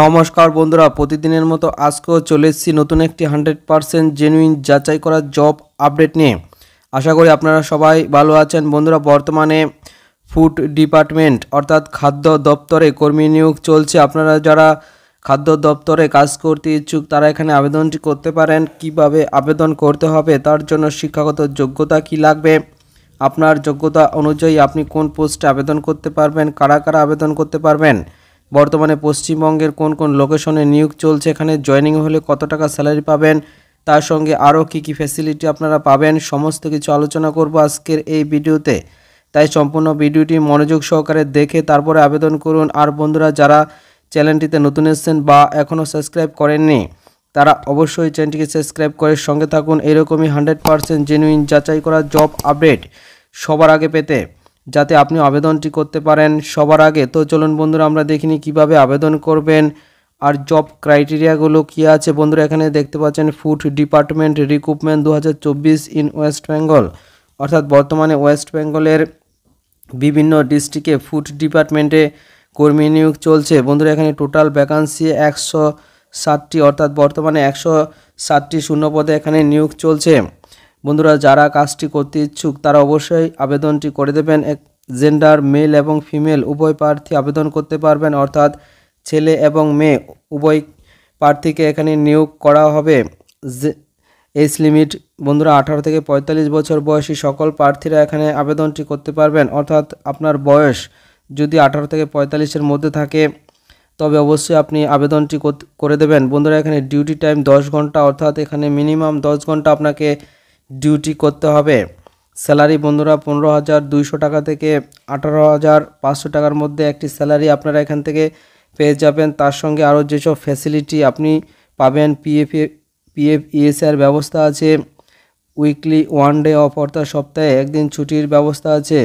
নমস্কার বন্ধুরা প্রতিদিনের মতো আজকেও চলে এসেছি নতুন একটি হান্ড্রেড পারসেন্ট জেনুইন যাচাই করার জব আপডেট নিয়ে আশা করি আপনারা সবাই ভালো আছেন বন্ধুরা বর্তমানে ফুড ডিপার্টমেন্ট অর্থাৎ খাদ্য দপ্তরে কর্মী নিয়োগ চলছে আপনারা যারা খাদ্য দপ্তরে কাজ করতে ইচ্ছুক তারা এখানে আবেদনটি করতে পারেন কিভাবে আবেদন করতে হবে তার জন্য শিক্ষাগত যোগ্যতা কি লাগবে আপনার যোগ্যতা অনুযায়ী আপনি কোন পোস্টে আবেদন করতে পারবেন কারা কারা আবেদন করতে পারবেন বর্তমানে পশ্চিমবঙ্গের কোন কোন লোকেশনে নিয়োগ চলছে এখানে জয়নিং হলে কত টাকা স্যালারি পাবেন তার সঙ্গে আরও কী কী ফ্যাসিলিটি আপনারা পাবেন সমস্ত কিছু আলোচনা করব আজকের এই ভিডিওতে তাই সম্পূর্ণ ভিডিওটি মনোযোগ সহকারে দেখে তারপরে আবেদন করুন আর বন্ধুরা যারা চ্যানেলটিতে নতুন এসেছেন বা এখনও সাবস্ক্রাইব করেননি তারা অবশ্যই চ্যানেলটিকে সাবস্ক্রাইব করে সঙ্গে থাকুন এরকমই হান্ড্রেড পারসেন্ট জেনুইন যাচাই করা জব আপডেট সবার আগে পেতে যাতে আপনি আবেদনটি করতে পারেন সবার আগে তো চলুন বন্ধুরা আমরা দেখিনি কিভাবে আবেদন করবেন আর জব ক্রাইটেরিয়াগুলো কী আছে বন্ধুরা এখানে দেখতে পাচ্ছেন ফুড ডিপার্টমেন্ট রিক্রুটমেন্ট দু ইন ওয়েস্ট বেঙ্গল অর্থাৎ বর্তমানে ওয়েস্ট বেঙ্গলের বিভিন্ন ডিস্ট্রিক্টে ফুড ডিপার্টমেন্টে কর্মী নিয়োগ চলছে বন্ধুরা এখানে টোটাল ভ্যাকান্সি একশো ষাটটি অর্থাৎ বর্তমানে একশো ষাটটি শূন্যপদে এখানে নিয়োগ চলছে বন্ধুরা যারা কাজটি করতে ইচ্ছুক তারা অবশ্যই আবেদনটি করে দেবেন এক জেন্ডার মেল এবং ফিমেল উভয় প্রার্থী আবেদন করতে পারবেন অর্থাৎ ছেলে এবং মেয়ে উভয় প্রার্থীকে এখানে নিয়োগ করা হবে এজ লিমিট বন্ধুরা আঠারো থেকে ৪৫ বছর বয়সী সকল প্রার্থীরা এখানে আবেদনটি করতে পারবেন অর্থাৎ আপনার বয়স যদি আঠারো থেকে পঁয়তাল্লিশের মধ্যে থাকে তবে অবশ্যই আপনি আবেদনটি করে দেবেন বন্ধুরা এখানে ডিউটি টাইম দশ ঘন্টা অর্থাৎ এখানে মিনিমাম দশ ঘন্টা আপনাকে ডিউটি করতে হবে স্যালারি বন্ধুরা পনেরো হাজার দুইশো টাকা থেকে আঠারো হাজার পাঁচশো টাকার মধ্যে একটি স্যালারি আপনারা এখান থেকে পেয়ে যাবেন তার সঙ্গে আরও যেসব ফ্যাসিলিটি আপনি পাবেন পিএফ পিএফ ইএসআর ব্যবস্থা আছে উইকলি ওয়ান ডে অফ অর্থাৎ সপ্তাহে একদিন ছুটির ব্যবস্থা আছে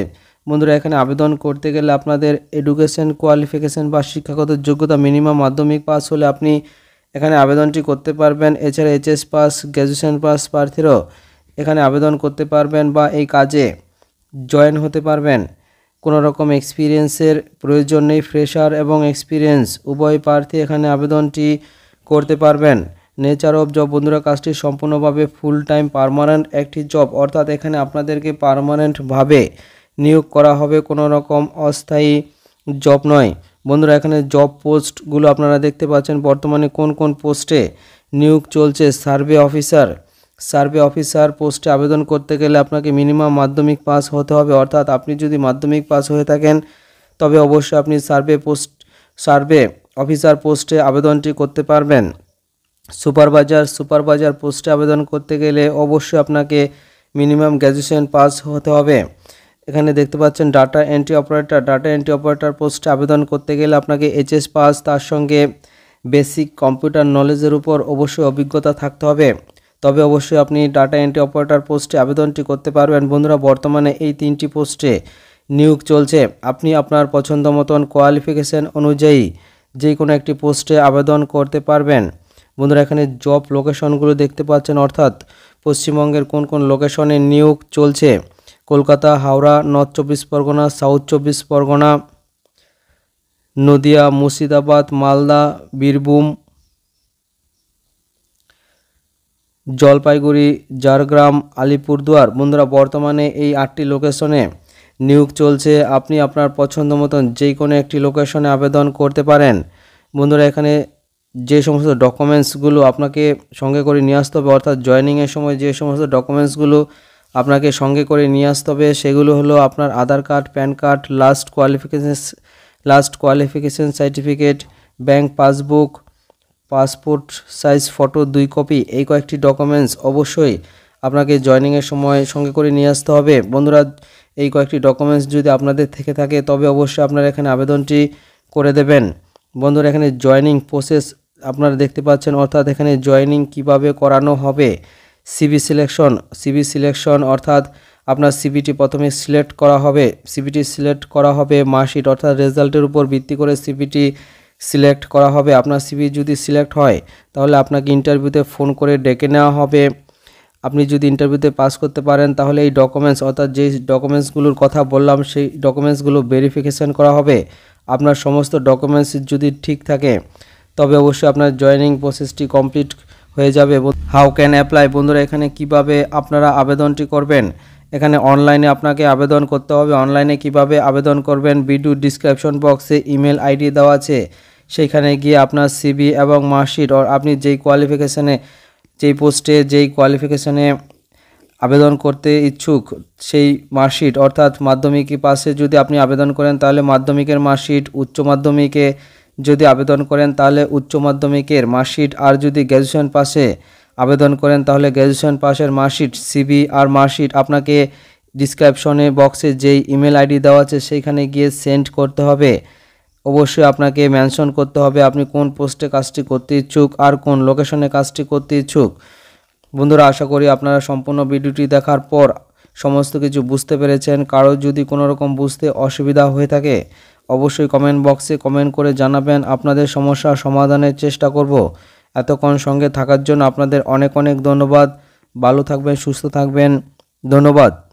বন্ধুরা এখানে আবেদন করতে গেলে আপনাদের এডুকেশন কোয়ালিফিকেশন বা শিক্ষাগত যোগ্যতা মিনিমাম মাধ্যমিক পাস হলে আপনি এখানে আবেদনটি করতে পারবেন এছাড়া এইচএস পাস গ্র্যাজুয়েশন পাস প্রার্থীরাও এখানে আবেদন করতে পারবেন বা এই কাজে জয়েন হতে পারবেন কোনো রকম এক্সপিরিয়েন্সের প্রয়োজন নেই ফ্রেশার এবং এক্সপিরিয়েন্স উভয় প্রার্থী এখানে আবেদনটি করতে পারবেন নেচার অফ জব বন্ধুরা কাজটি সম্পূর্ণভাবে ফুল টাইম পারমানেন্ট একটি জব অর্থাৎ এখানে আপনাদেরকে পারমানেন্টভাবে নিয়োগ করা হবে কোনো রকম অস্থায়ী জব নয় বন্ধুরা এখানে জব পোস্টগুলো আপনারা দেখতে পাচ্ছেন বর্তমানে কোন কোন পোস্টে নিয়োগ চলছে সার্ভে অফিসার সার্ভে অফিসার পোস্টে আবেদন করতে গেলে আপনাকে মিনিমাম মাধ্যমিক পাস হতে হবে অর্থাৎ আপনি যদি মাধ্যমিক পাস হয়ে থাকেন তবে অবশ্যই আপনি সার্ভে পোস্ট সার্ভে অফিসার পোস্টে আবেদনটি করতে পারবেন সুপারভাইজার সুপারভাইজার পোস্টে আবেদন করতে গেলে অবশ্যই আপনাকে মিনিমাম গ্র্যাজুয়েশন পাস হতে হবে এখানে দেখতে পাচ্ছেন data entry operator data entry operator পোস্টে আবেদন করতে গেলে আপনাকে এইচএস পাস তার সঙ্গে বেসিক কম্পিউটার নলেজের উপর অবশ্যই অভিজ্ঞতা থাকতে হবে তবে অবশ্যই আপনি ডাটা এন্ট্রি অপারেটর পোস্টে আবেদনটি করতে পারবেন বন্ধুরা বর্তমানে এই তিনটি পোস্টে নিয়োগ চলছে আপনি আপনার পছন্দ মতন কোয়ালিফিকেশান অনুযায়ী যে কোনো একটি পোস্টে আবেদন করতে পারবেন বন্ধুরা এখানে জব লোকেশনগুলো দেখতে পাচ্ছেন অর্থাৎ পশ্চিমবঙ্গের কোন কোন লোকেশনে নিয়োগ চলছে কলকাতা হাওড়া নর্থ চব্বিশ পরগনা সাউথ চব্বিশ পরগনা নদিয়া মুর্শিদাবাদ মালদা বীরভূম জলপাইগুড়ি ঝাড়গ্রাম আলিপুরদুয়ার বন্ধুরা বর্তমানে এই আটটি লোকেশনে নিয়োগ চলছে আপনি আপনার পছন্দ মতন যে কোনো একটি লোকেশনে আবেদন করতে পারেন বন্ধুরা এখানে যে সমস্ত ডকুমেন্টসগুলো আপনাকে সঙ্গে করে নিয়ে আসতে হবে অর্থাৎ জয়নিংয়ের সময় যে সমস্ত ডকুমেন্টসগুলো আপনাকে সঙ্গে করে নিয়ে আসতে হবে সেগুলো হলো আপনার Aadhaar card pan card last qualification last qualification certificate bank passbook passport size photo দুই কপি এই কয়েকটি ডকুমেন্টস অবশ্যই আপনাকে জয়নিংয়ের সময় সঙ্গে করে নিয়ে আসতে হবে বন্ধুরা এই কয়েকটি ডকুমেন্টস যদি আপনাদের থেকে থাকে তবে অবশ্যই আপনারা এখানে আবেদনটি করে দেবেন বন্ধুরা এখানে জয়নিং প্রসেস আপনারা দেখতে পাচ্ছেন অর্থাৎ এখানে জয়নিং কিভাবে করানো হবে সিবি সিলেকশন সিবি সিলেকশন অর্থাৎ আপনার সিবিটি প্রথমে সিলেক্ট করা হবে সিবিটি সিলেক্ট করা হবে মার্কশিট অর্থাৎ রেজাল্টের উপর ভিত্তি করে সিবিটি সিলেক্ট করা হবে আপনার সিভি যদি সিলেক্ট হয় তাহলে আপনাকে ইন্টারভিউতে ফোন করে ডেকে নেওয়া হবে আপনি যদি ইন্টারভিউতে পাস করতে পারেন তাহলে এই ডকুমেন্টস অর্থাৎ যেই ডকুমেন্টসগুলোর কথা বললাম সেই ডকুমেন্টসগুলো ভেরিফিকেশান করা হবে আপনার সমস্ত ডকুমেন্টস যদি ঠিক থাকে তবে অবশ্যই আপনার জয়নিং প্রসেসটি কমপ্লিট হয়ে যাবে হাউ ক্যান অ্যাপ্লাই বন্ধুরা এখানে কিভাবে আপনারা আবেদনটি করবেন এখানে অনলাইনে আপনাকে আবেদন করতে হবে অনলাইনে কিভাবে আবেদন করবেন ভিডিও ডিসক্রিপশন বক্সে ইমেল আইডি দেওয়া আছে সেইখানে গিয়ে আপনার সিবি এবং মার্কশিট ও আপনি যেই কোয়ালিফিকেশানে যেই পোস্টে যেই কোয়ালিফিকেশানে আবেদন করতে ইচ্ছুক সেই মার্কশিট অর্থাৎ মাধ্যমিক পাশে যদি আপনি আবেদন করেন তাহলে মাধ্যমিকের মার্কশিট উচ্চ মাধ্যমিকে যদি আবেদন করেন তাহলে উচ্চ মাধ্যমিকের মার্কশিট আর যদি গ্র্যাজুয়েশন পাশে আবেদন করেন তাহলে গ্র্যাজুয়েশন পাশের মার্কশিট সিবি আর মার্কশিট আপনাকে ডিসক্রিপশনে বক্সে যেই ইমেল আইডি দেওয়া আছে সেইখানে গিয়ে সেন্ড করতে হবে অবশ্যই আপনাকে মেনশন করতে হবে আপনি কোন পোস্টে কাজটি করতে ইচ্ছুক আর কোন লোকেশনে কাজটি করতে ইচ্ছুক বন্ধুরা আশা করি আপনারা সম্পূর্ণ ভিডিওটি দেখার পর সমস্ত কিছু বুঝতে পেরেছেন কারো যদি কোনো রকম বুঝতে অসুবিধা হয়ে থাকে অবশ্যই কমেন্ট বক্সে কমেন্ট করে জানাবেন আপনাদের সমস্যা সমাধানের চেষ্টা করব এতক্ষণ সঙ্গে থাকার জন্য আপনাদের অনেক অনেক ধন্যবাদ ভালো থাকবেন সুস্থ থাকবেন ধন্যবাদ